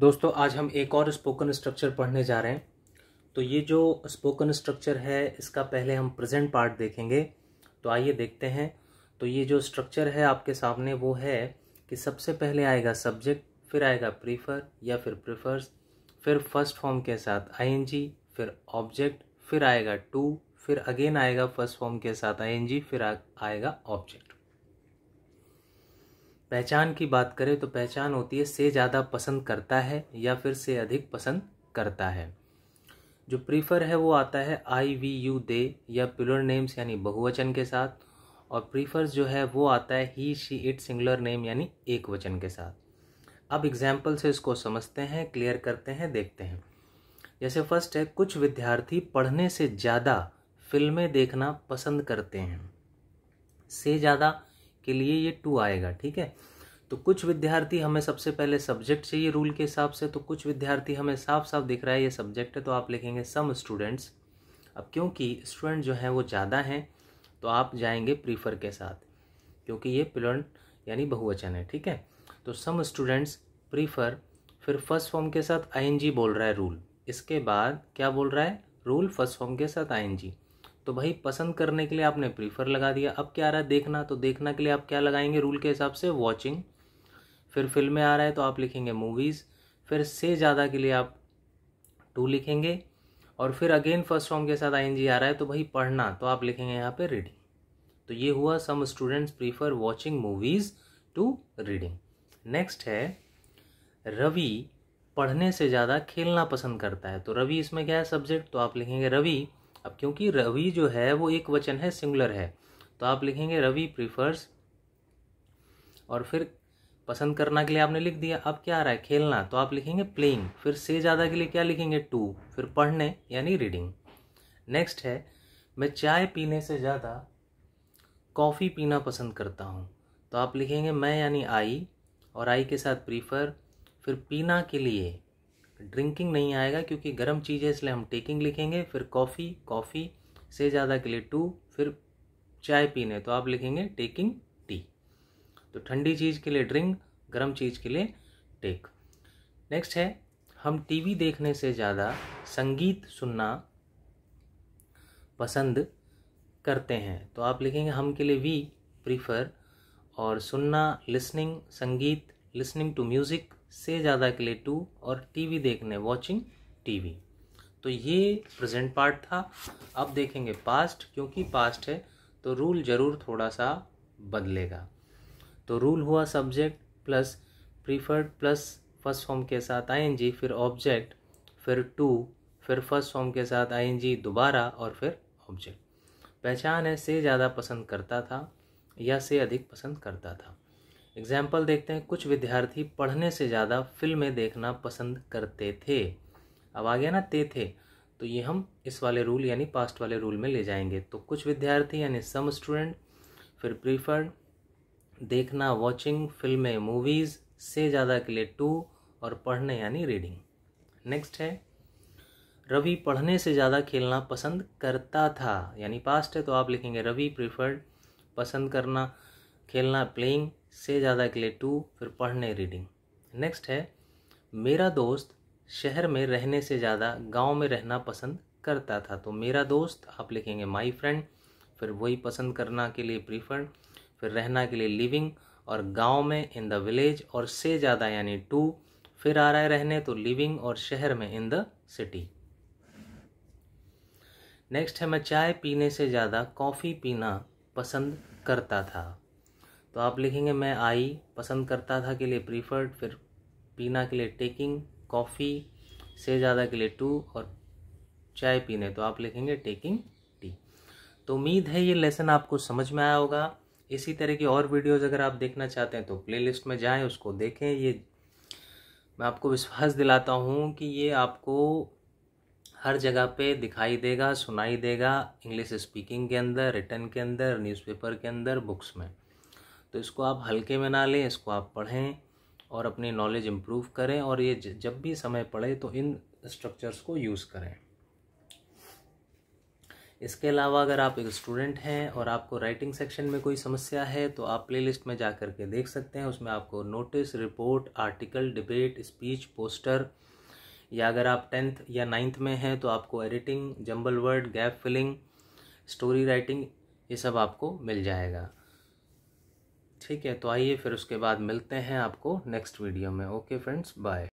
दोस्तों आज हम एक और स्पोकन स्ट्रक्चर पढ़ने जा रहे हैं तो ये जो स्पोकन स्ट्रक्चर है इसका पहले हम प्रेजेंट पार्ट देखेंगे तो आइए देखते हैं तो ये जो स्ट्रक्चर है आपके सामने वो है कि सबसे पहले आएगा सब्जेक्ट फिर आएगा प्रीफर या फिर प्रीफर्स फिर फर्स्ट फॉर्म के साथ आई फिर ऑब्जेक्ट फिर आएगा टू फिर अगेन आएगा फर्स्ट फॉर्म के साथ आई फिर आएगा ऑब्जेक्ट पहचान की बात करें तो पहचान होती है से ज़्यादा पसंद करता है या फिर से अधिक पसंद करता है जो प्रीफर है वो आता है आई वी यू दे या प्लुरल नेम्स यानी बहुवचन के साथ और प्रीफर्स जो है वो आता है he she it singular name यानी एक वचन के साथ अब एग्जाम्पल से इसको समझते हैं क्लियर करते हैं देखते हैं जैसे फर्स्ट है कुछ विद्यार्थी पढ़ने से ज़्यादा फिल्में देखना पसंद करते हैं से ज़्यादा के लिए ये टू आएगा ठीक है तो कुछ विद्यार्थी हमें सबसे पहले सब्जेक्ट चाहिए रूल के हिसाब से तो कुछ विद्यार्थी हमें साफ साफ दिख रहा है ये सब्जेक्ट है तो आप लिखेंगे सम स्टूडेंट्स अब क्योंकि स्टूडेंट जो हैं वो ज़्यादा हैं तो आप जाएंगे प्रीफर के साथ क्योंकि ये प्लुरल यानी बहुवचन है ठीक है तो सम स्टूडेंट्स प्रीफर फिर फर्स्ट फॉर्म के साथ आईएनजी बोल रहा है रूल इसके बाद क्या बोल रहा है रूल फर्स्ट फॉर्म के साथ आईएनजी तो भाई पसंद करने के लिए आपने प्रीफर लगा दिया अब क्या आ रहा है देखना तो देखना के लिए आप क्या लगाएंगे रूल के हिसाब से वॉचिंग फिर फिल्में आ रहा है तो आप लिखेंगे मूवीज़ फिर से ज़्यादा के लिए आप टू लिखेंगे और फिर अगेन फर्स्ट फॉर्म के साथ आई आ रहा है तो भाई पढ़ना तो आप लिखेंगे यहाँ पे रीडिंग तो ये हुआ some students prefer watching movies to reading next है रवि पढ़ने से ज़्यादा खेलना पसंद करता है तो रवि इसमें क्या है सब्जेक्ट तो आप लिखेंगे रवि अब क्योंकि रवि जो है वो एक वचन है सिंगुलर है तो आप लिखेंगे रवि प्रीफर्स और फिर पसंद करना के लिए आपने लिख दिया अब क्या आ रहा है खेलना तो आप लिखेंगे प्लेइंग फिर से ज़्यादा के लिए क्या लिखेंगे टू फिर पढ़ने यानी रीडिंग नेक्स्ट है मैं चाय पीने से ज़्यादा कॉफ़ी पीना पसंद करता हूँ तो आप लिखेंगे मैं यानी आई और आई के साथ प्रीफर फिर पीना के लिए ड्रिंकिंग नहीं आएगा क्योंकि गर्म चीज़ है इसलिए हम टेकिंग लिखेंगे फिर कॉफ़ी कॉफ़ी से ज़्यादा के लिए टू फिर चाय पीने तो आप लिखेंगे टेकिंग टी तो ठंडी चीज़ के लिए ड्रिंक गर्म चीज़ के लिए टेक नेक्स्ट है हम टीवी देखने से ज़्यादा संगीत सुनना पसंद करते हैं तो आप लिखेंगे हम के लिए वी प्रीफर और सुनना लिसनिंग संगीत लिसनिंग टू म्यूज़िक से ज़्यादा के लिए टू और टीवी देखने वॉचिंग टीवी तो ये प्रेजेंट पार्ट था अब देखेंगे पास्ट क्योंकि पास्ट है तो रूल ज़रूर थोड़ा सा बदलेगा तो रूल हुआ subject plus preferred plus first form के साथ आईएनजी फिर ऑब्जेक्ट फिर टू फिर फर्स्ट फॉर्म के साथ आईएनजी दोबारा और फिर ऑब्जेक्ट पहचान है से ज़्यादा पसंद करता था या से अधिक पसंद करता था एग्जाम्पल देखते हैं कुछ विद्यार्थी पढ़ने से ज़्यादा फिल्में देखना पसंद करते थे अब आ गया ना ते थे तो ये हम इस वाले रूल यानी पास्ट वाले रूल में ले जाएंगे तो कुछ विद्यार्थी यानी सम स्टूडेंट फिर प्रीफर्ड देखना वॉचिंग फिल्में मूवीज़ से ज़्यादा के लिए टू और पढ़ने यानी रीडिंग नेक्स्ट है रवि पढ़ने से ज़्यादा खेलना पसंद करता था यानी पास्ट है तो आप लिखेंगे रवि प्रीफर्ड पसंद करना खेलना प्लेइंग से ज़्यादा के लिए टू फिर पढ़ने रीडिंग नेक्स्ट है मेरा दोस्त शहर में रहने से ज़्यादा गांव में रहना पसंद करता था तो मेरा दोस्त आप लिखेंगे माई फ्रेंड फिर वही पसंद करना के लिए प्रीफर्ड फिर रहना के लिए लिविंग और गांव में इन द विलेज और से ज़्यादा यानी टू फिर आ रहा है रहने तो लिविंग और शहर में इन द सिटी नेक्स्ट है मैं चाय पीने से ज़्यादा कॉफ़ी पीना पसंद करता था तो आप लिखेंगे मैं आई पसंद करता था के लिए प्रीफर्ड फिर पीना के लिए टेकिंग कॉफ़ी से ज़्यादा के लिए टू और चाय पीने तो आप लिखेंगे टेकिंग टी तो उम्मीद है ये लेसन आपको समझ में आया होगा इसी तरह की और वीडियोज़ अगर आप देखना चाहते हैं तो प्लेलिस्ट में जाएं उसको देखें ये मैं आपको विश्वास दिलाता हूँ कि ये आपको हर जगह पे दिखाई देगा सुनाई देगा इंग्लिश स्पीकिंग के अंदर रिटर्न के अंदर न्यूज़पेपर के अंदर बुक्स में तो इसको आप हल्के में ना लें इसको आप पढ़ें और अपनी नॉलेज इम्प्रूव करें और ये जब भी समय पड़े तो इन स्ट्रक्चर्स को यूज़ करें इसके अलावा अगर आप एक स्टूडेंट हैं और आपको राइटिंग सेक्शन में कोई समस्या है तो आप प्लेलिस्ट में जा कर के देख सकते हैं उसमें आपको notice report article debate speech poster या अगर आप टेंथ या नाइन्थ में हैं तो आपको editing jumble word gap filling story writing ये सब आपको मिल जाएगा ठीक है तो आइए फिर उसके बाद मिलते हैं आपको नेक्स्ट वीडियो में ओके फ्रेंड्स बाय